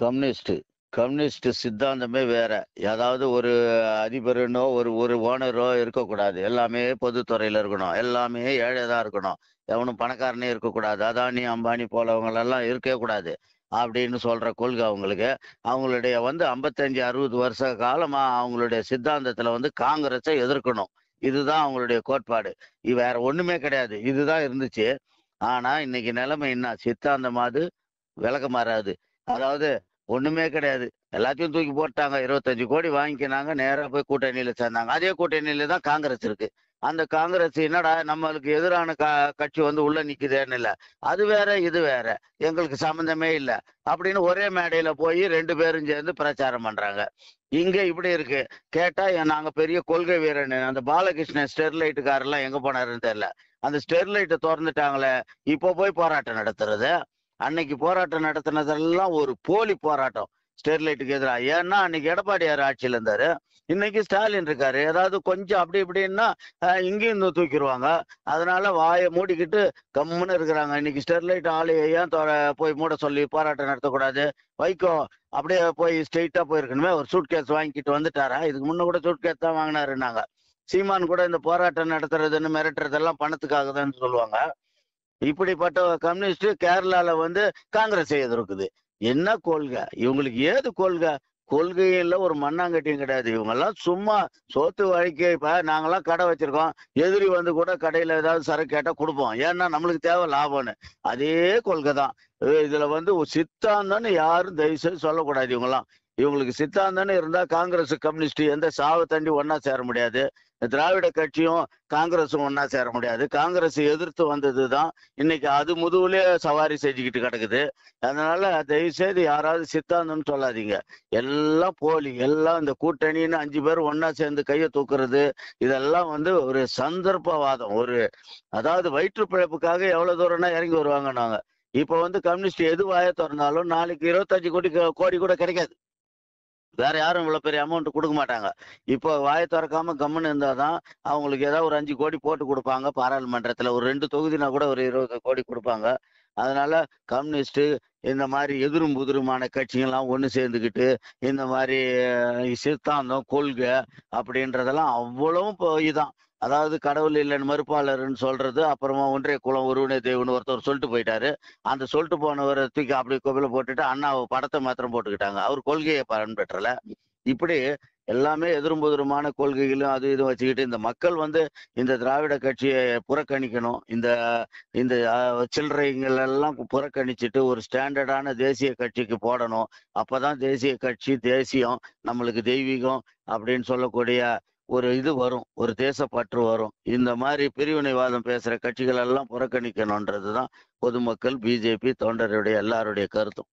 communist communist சித்தாந்தமே வேற ஏதாவது ஒரு அதிபரனோ ஒரு ஒரு ஓனரோ இருக்கக்கூடாது எல்லாமே பொதுத்துறையில இருக்கணும் எல்லாமே ஏழைதான் இருக்கணும் எவனும் பணக்காரனே இருக்கக்கூடாது அதானி அம்பானி போலவங்களெல்லாம் இருக்கவே கூடாது அப்படின்னு சொல்ற கொள்கை அவங்களுக்கு அவங்களுடைய வந்து ஐம்பத்தஞ்சு அறுபது வருஷ காலமா அவங்களுடைய சித்தாந்தத்துல வந்து காங்கிரஸை எதிர்க்கணும் இதுதான் அவங்களுடைய கோட்பாடு வேற ஒண்ணுமே கிடையாது இதுதான் இருந்துச்சு ஆனா இன்னைக்கு நிலைமை என்ன சித்தாந்தமாவது விளக்க மாறாது அதாவது ஒண்ணுமே கிடையாது எல்லாத்தையும் தூக்கி போட்டாங்க இருபத்தஞ்சு கோடி வாங்கிக்கினாங்க நேரா போய் கூட்டணியில சேர்ந்தாங்க அதே கூட்டணியில தான் காங்கிரஸ் இருக்கு அந்த காங்கிரஸ் என்னடா நம்மளுக்கு எதிரான க கட்சி வந்து உள்ள நிக்குதுன்னு இல்லை அது வேற இது வேற எங்களுக்கு சம்மந்தமே இல்லை அப்படின்னு ஒரே மேடையில போய் ரெண்டு பேரும் சேர்ந்து பிரச்சாரம் பண்றாங்க இங்க இப்படி இருக்கு கேட்டா நாங்க பெரிய கொள்கை வீரன் அந்த பாலகிருஷ்ணன் எல்லாம் எங்க போனாருன்னு தெரியல அந்த ஸ்டெர்லைட்டை திறந்துட்டாங்களே இப்போ போய் போராட்டம் நடத்துறது அன்னைக்கு போராட்டம் நடத்தினதெல்லாம் ஒரு போலி போராட்டம் ஸ்டெர்லைட்டுக்கு எதிராக ஏன்னா அன்னைக்கு எடப்பாடியார் ஆட்சியில் இருந்தாரு இன்னைக்கு ஸ்டாலின் இருக்காரு ஏதாவது கொஞ்சம் அப்படி இப்படின்னா இங்கேயும் இன்னும் தூக்கிடுவாங்க அதனால வாயை மூடிக்கிட்டு கம்முன்னு இருக்கிறாங்க இன்னைக்கு ஸ்டெர்லைட் ஆலையை ஏன் போய் மூட சொல்லி போராட்டம் நடத்தக்கூடாது வைக்கோ அப்படியே போய் ஸ்ட்ரெயிட்டாக போயிருக்கணுமே ஒரு சூட் கேஸ் வாங்கிக்கிட்டு வந்துட்டாரா இதுக்கு முன்ன கூட சூட் கேஸ் தான் வாங்கினாருன்னாங்க சீமான் கூட இந்த போராட்டம் நடத்துறதுன்னு மிரட்டுறதெல்லாம் பணத்துக்காக தான் சொல்லுவாங்க இப்படிப்பட்ட கம்யூனிஸ்ட் கேரளால வந்து காங்கிரஸ் எதிர்க்குது என்ன கொள்கை இவங்களுக்கு ஏது கொள்கை கொள்கையில ஒரு மண்ணாங்கட்டியும் கிடையாது இவங்க எல்லாம் சும்மா சோத்து வழிக்க இப்ப நாங்கெல்லாம் கடை வச்சிருக்கோம் எதிரி வந்து கூட கடையில ஏதாவது சரக்கு கேட்டா கொடுப்போம் ஏன்னா நம்மளுக்கு தேவை லாபம்னு அதே கொள்கை தான் இதுல வந்து சித்தாந்தம்னு யாரும் தயவு செய்து சொல்லக்கூடாது இவங்கெல்லாம் இவங்களுக்கு சித்தாந்தம்னு இருந்தா காங்கிரஸ் கம்யூனிஸ்ட் எந்த சாவை தாண்டி ஒன்னா சேர முடியாது திராவிட கட்சியும் காங்கிரஸும் ஒன்னா சேர முடியாது காங்கிரஸ் எதிர்த்து வந்தது தான் இன்னைக்கு அது முதுகுலே சவாரி செஞ்சுக்கிட்டு கிடக்குது அதனால தயவு செய்து யாராவது சித்தாந்தம்னு சொல்லாதீங்க எல்லாம் போலி எல்லாம் இந்த கூட்டணின்னு அஞ்சு பேர் ஒன்னா சேர்ந்து கையை தூக்குறது இதெல்லாம் வந்து ஒரு சந்தர்ப்பவாதம் ஒரு அதாவது வயிற்று பிழைப்புக்காக எவ்வளவு தூரம்னா இறங்கி வருவாங்க நாங்க இப்ப வந்து கம்யூனிஸ்ட் எது வாய திறந்தாலும் நாளைக்கு இருபத்தஞ்சு கோடி கோடி கூட கிடைக்காது வேற யாரும் இவ்வளோ பெரிய அமௌண்ட் கொடுக்க மாட்டாங்க இப்போ வாய திறக்காம கம்முன்னு இருந்தால் தான் அவங்களுக்கு ஏதாவது ஒரு அஞ்சு கோடி போட்டு கொடுப்பாங்க பாராளுமன்றத்தில் ஒரு ரெண்டு தொகுதினா கூட ஒரு இருபது கோடி கொடுப்பாங்க அதனால கம்யூனிஸ்ட்டு இந்த மாதிரி எதிரும் புதிருமான கட்சிகள்லாம் ஒன்று சேர்ந்துக்கிட்டு இந்த மாதிரி சித்தாந்தம் கொள்கை அப்படின்றதெல்லாம் அவ்வளவும் இப்போ இதான் அதாவது கடவுள் இல்லைன்னு மறுப்பாளர்னு சொல்றது அப்புறமா ஒன்றிய குலம் ஒருவனே தெய்வன்னு ஒருத்தர் சொல்லிட்டு போயிட்டாரு அந்த சொல்லிட்டு போனவரை தூக்கி அப்படி கோவில போட்டுட்டு அண்ணா படத்தை மாத்திரம் போட்டுக்கிட்டாங்க அவர் கொள்கையை பயன்பெற்றல இப்படி எல்லாமே எதிரும் கொள்கைகளும் அது இதுவும் வச்சுக்கிட்டு இந்த மக்கள் வந்து இந்த திராவிட கட்சியை புறக்கணிக்கணும் இந்த இந்த சில்லறைகள் எல்லாம் புறக்கணிச்சுட்டு ஒரு ஸ்டாண்டர்டான தேசிய கட்சிக்கு போடணும் அப்பதான் தேசிய கட்சி தேசியம் நம்மளுக்கு தெய்வீகம் அப்படின்னு சொல்லக்கூடிய ஒரு இது வரும் ஒரு தேசப்பற்று வரும் இந்த மாதிரி பிரிவினைவாதம் பேசுகிற கட்சிகள் எல்லாம் புறக்கணிக்கணுன்றது தான் பொதுமக்கள் பிஜேபி தொண்டருடைய எல்லாருடைய கருத்தும்